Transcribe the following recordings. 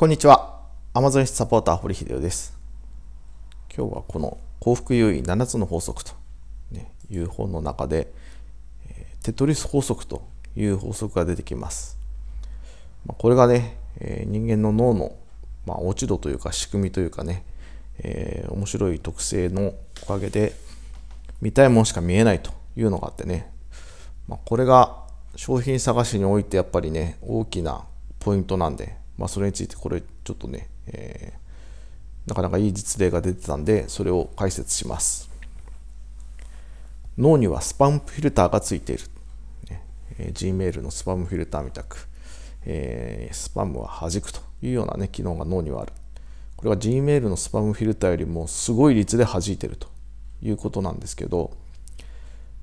こんにちは。Amazon サポーター、堀秀夫です。今日はこの幸福優位7つの法則という本の中で、テトリス法則という法則が出てきます。これがね、人間の脳の、ま落ち度というか仕組みというかね、え面白い特性のおかげで、見たいものしか見えないというのがあってね、まこれが商品探しにおいてやっぱりね、大きなポイントなんで、まあ、それについてこれちょっとね、えー、なかなかいい実例が出てたんで、それを解説します。脳にはスパムフィルターがついている。えー、Gmail のスパムフィルターみたく、えー、スパムは弾くというような、ね、機能が脳にはある。これは Gmail のスパムフィルターよりもすごい率で弾いてるということなんですけど、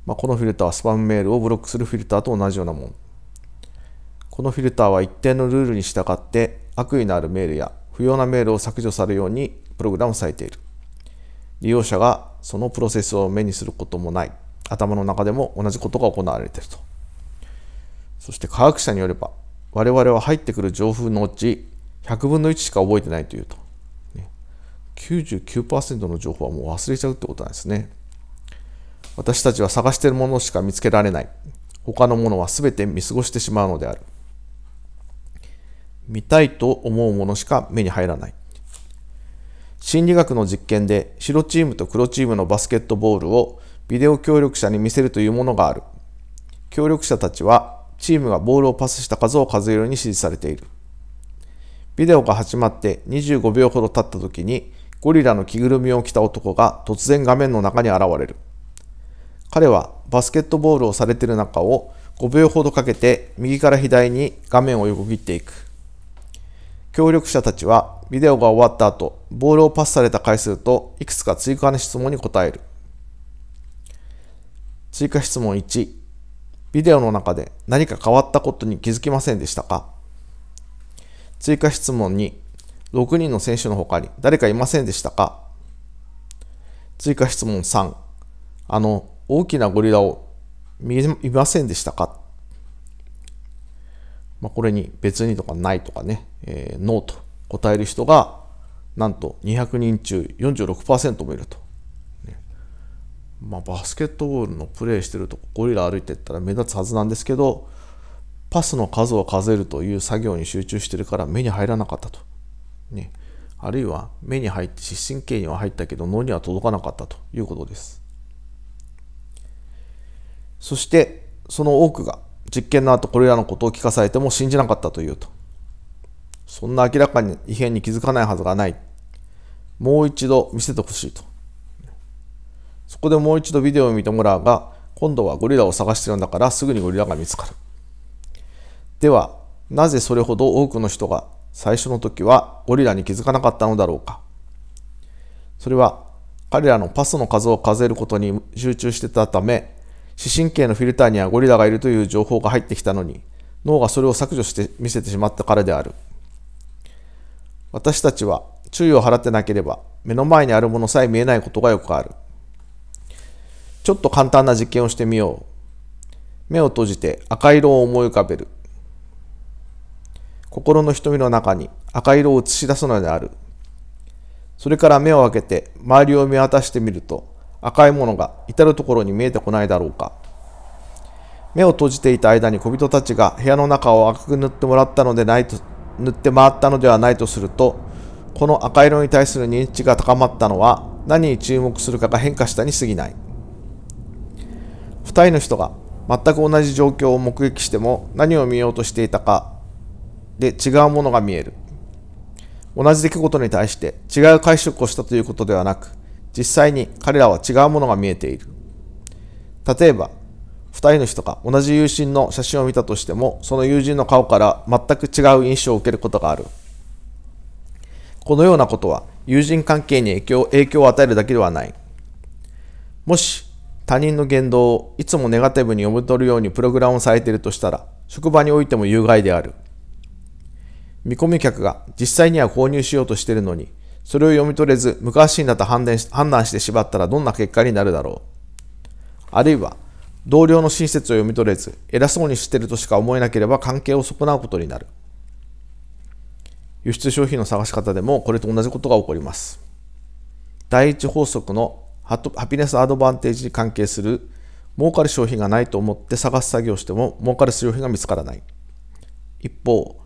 まあ、このフィルターはスパムメールをブロックするフィルターと同じようなものこのフィルターは一定のルールに従って悪意のあるメールや不要なメールを削除されるようにプログラムされている。利用者がそのプロセスを目にすることもない。頭の中でも同じことが行われていると。そして科学者によれば、我々は入ってくる情報のうち100分の1しか覚えてないというと。99%の情報はもう忘れちゃうってことなんですね。私たちは探しているものしか見つけられない。他のものは全て見過ごしてしまうのである。見たいと思うものしか目に入らない。心理学の実験で白チームと黒チームのバスケットボールをビデオ協力者に見せるというものがある。協力者たちはチームがボールをパスした数を数えるように指示されている。ビデオが始まって25秒ほど経った時にゴリラの着ぐるみを着た男が突然画面の中に現れる。彼はバスケットボールをされている中を5秒ほどかけて右から左に画面を横切っていく。協力者たちはビデオが終わった後、ボールをパスされた回数といくつか追加の質問に答える。追加質問1、ビデオの中で何か変わったことに気づきませんでしたか追加質問2、6人の選手の他に誰かいませんでしたか追加質問3、あの大きなゴリラを見ませんでしたかまあ、これに別にとかないとかね、えー、ノーと答える人がなんと200人中46%もいると、まあ、バスケットボールのプレーしてるとゴリラ歩いてったら目立つはずなんですけどパスの数を数えるという作業に集中してるから目に入らなかったと、ね、あるいは目に入って視神経には入ったけど脳には届かなかったということですそしてその多くが実験の後これらのことを聞かされても信じなかったというと。そんな明らかに異変に気づかないはずがない。もう一度見せてほしいと。そこでもう一度ビデオを見てもらうが、今度はゴリラを探してるんだからすぐにゴリラが見つかる。では、なぜそれほど多くの人が最初の時はゴリラに気づかなかったのだろうか。それは彼らのパスの数を数えることに集中してたため、視神経のフィルターにはゴリラがいるという情報が入ってきたのに脳がそれを削除して見せてしまったからである私たちは注意を払ってなければ目の前にあるものさえ見えないことがよくあるちょっと簡単な実験をしてみよう目を閉じて赤色を思い浮かべる心の瞳の中に赤色を映し出すのであるそれから目を開けて周りを見渡してみると赤いものが至る所に見えてこないだろうか。目を閉じていた間に小人たちが部屋の中を赤く塗ってもらったのでないと、塗って回ったのではないとすると、この赤色に対する認知が高まったのは何に注目するかが変化したに過ぎない。2人の人が全く同じ状況を目撃しても何を見ようとしていたかで違うものが見える。同じ出来事に対して違う解釈をしたということではなく、実際に彼らは違うものが見えている。例えば、二人の人が同じ友人の写真を見たとしても、その友人の顔から全く違う印象を受けることがある。このようなことは友人関係に影響影響を与えるだけではない。もし他人の言動をいつもネガティブに読み取るようにプログラムされているとしたら、職場においても有害である。見込み客が実際には購入しようとしているのに、それを読み取れず、無関心だと判断してしまったらどんな結果になるだろう。あるいは、同僚の親切を読み取れず、偉そうにしてるとしか思えなければ関係を損なうことになる。輸出商品の探し方でもこれと同じことが起こります。第一法則のハピネスアドバンテージに関係する儲かる商品がないと思って探す作業をしても儲かる商品が見つからない。一方、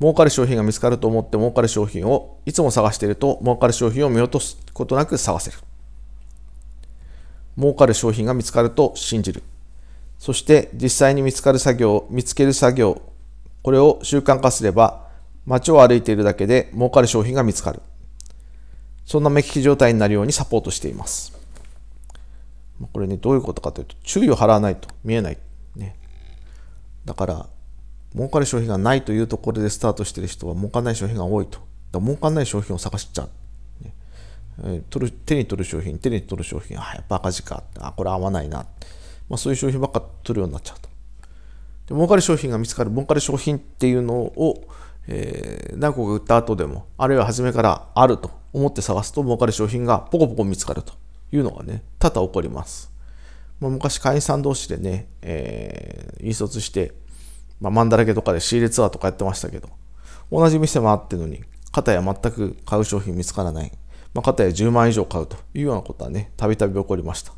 儲かる商品が見つかると思って儲かる商品をいつも探していると儲かる商品を見落とすことなく探せる。儲かる商品が見つかると信じる。そして実際に見つかる作業、見つける作業、これを習慣化すれば街を歩いているだけで儲かる商品が見つかる。そんな目利き状態になるようにサポートしています。これね、どういうことかというと、注意を払わないと見えない。ね、だから、儲かる商品がないというところでスタートしてる人は儲かんない商品が多いと。だ儲かんない商品を探しちゃう。ね、取る手に取る商品、手に取る商品、あ、やっぱ赤字か、あ、これ合わないな。まあ、そういう商品ばっか取るようになっちゃうと。で儲かる商品が見つかる、儲かる商品っていうのを、えー、何個か売った後でも、あるいは初めからあると思って探すと、儲かる商品がポコポコ見つかるというのがね、多々起こります。まあ、昔、会員さん同士でね、えー、引率して、まあ、マンダラケとかで仕入れツアーとかやってましたけど、同じ店もあってのに、たや全く買う商品見つからない。まあ、や10万以上買うというようなことはね、たびたび起こりました。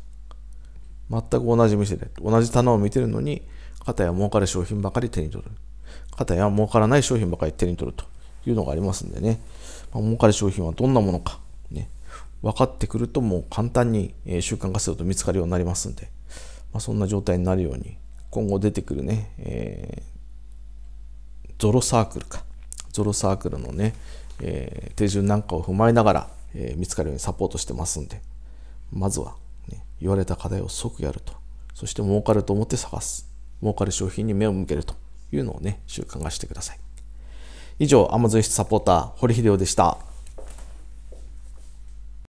全く同じ店で、同じ棚を見てるのに、たや儲かる商品ばかり手に取る。たや儲からない商品ばかり手に取るというのがありますんでね、まあ、儲かる商品はどんなものか、ね、分かってくるともう簡単に習慣化すると見つかるようになりますんで、まあ、そんな状態になるように今後出てくるね、えー、ゾロサークルか、ゾロサークルのね、えー、手順なんかを踏まえながら、えー、見つかるようにサポートしてますんで、まずは、ね、言われた課題を即やると。そして儲かると思って探す。儲かる商品に目を向けるというのをね、習慣化してください。以上、アマゾンサポーター、堀秀夫でした。